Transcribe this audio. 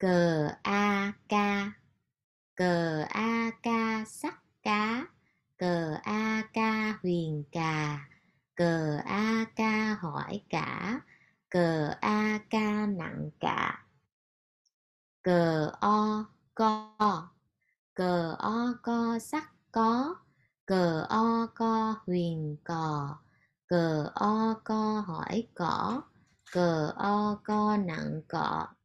cờ a ca cờ a ca sắc cá cờ a ca huyền cà cờ a ca hỏi cả cờ a ca nặng cả cờ o co cờ o co sắc có cờ o co huyền cò cờ o co hỏi cỏ cờ o co nặng cọ